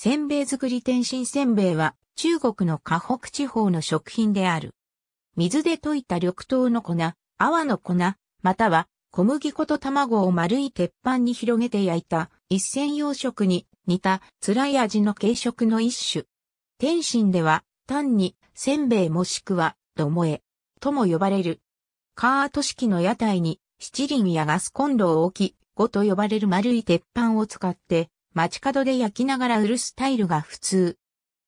せんべい作り天津せんべいは中国の河北地方の食品である。水で溶いた緑豆の粉、泡の粉、または小麦粉と卵を丸い鉄板に広げて焼いた一銭洋食に似た辛い味の軽食の一種。天津では単にせんべいもしくはどもえとも呼ばれる。カート式の屋台に七輪やガスコンロを置き、ごと呼ばれる丸い鉄板を使って街角で焼きながら売るスタイルが普通。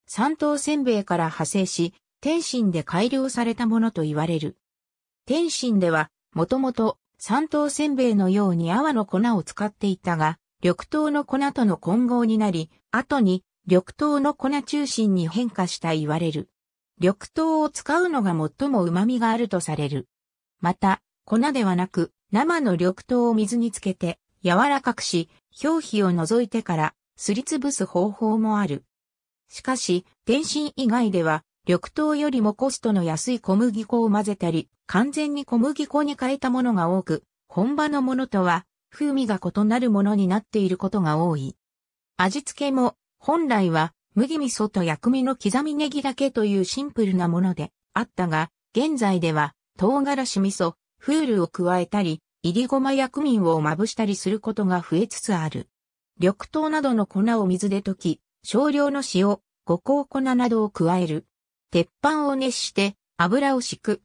三東せんべいから派生し、天津で改良されたものと言われる。天津では、もともと三東せんべいのように泡の粉を使っていたが、緑豆の粉との混合になり、後に緑豆の粉中心に変化した言われる。緑豆を使うのが最も旨味があるとされる。また、粉ではなく、生の緑豆を水につけて、柔らかくし、表皮を除いてからすりつぶす方法もある。しかし、天津以外では、緑豆よりもコストの安い小麦粉を混ぜたり、完全に小麦粉に変えたものが多く、本場のものとは風味が異なるものになっていることが多い。味付けも本来は麦味噌と薬味の刻みネギだけというシンプルなものであったが、現在では唐辛子味噌、フールを加えたり、入りごま薬味をまぶしたりすることが増えつつある。緑豆などの粉を水で溶き、少量の塩、五香粉などを加える。鉄板を熱して油を敷く。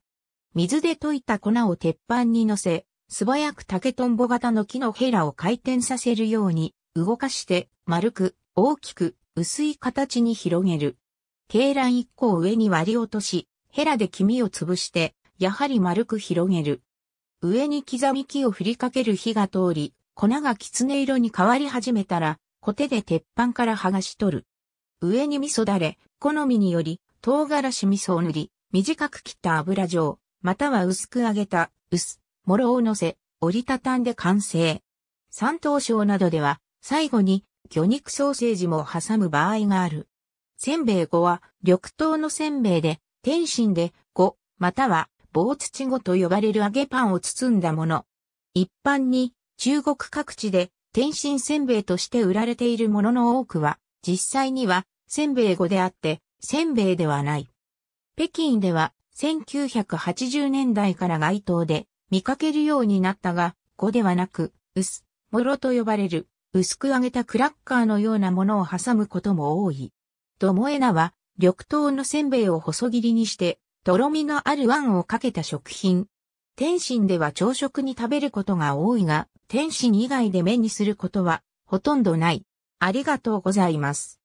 水で溶いた粉を鉄板に乗せ、素早く竹とんぼ型の木のヘラを回転させるように動かして丸く大きく薄い形に広げる。鶏卵1個を上に割り落とし、ヘラで黄身を潰して、やはり丸く広げる。上に刻み木を振りかける火が通り、粉がきつね色に変わり始めたら、コテで鉄板から剥がし取る。上に味噌だれ、好みにより、唐辛子味噌を塗り、短く切った油状、または薄く揚げた、薄、もろを乗せ、折りたたんで完成。三等賞などでは、最後に、魚肉ソーセージも挟む場合がある。せんべい5は、緑豆のせんべいで、天津で5、または棒土ごと呼ばれる揚げパンを包んだもの。一般に中国各地で天津せんべいとして売られているものの多くは実際にはせんべい語であってせんべいではない。北京では1980年代から街頭で見かけるようになったが語ではなく薄、もろと呼ばれる薄く揚げたクラッカーのようなものを挟むことも多い。ともえなは緑豆のせんべいを細切りにしてとろみのあるワンをかけた食品。天津では朝食に食べることが多いが、天津以外で目にすることはほとんどない。ありがとうございます。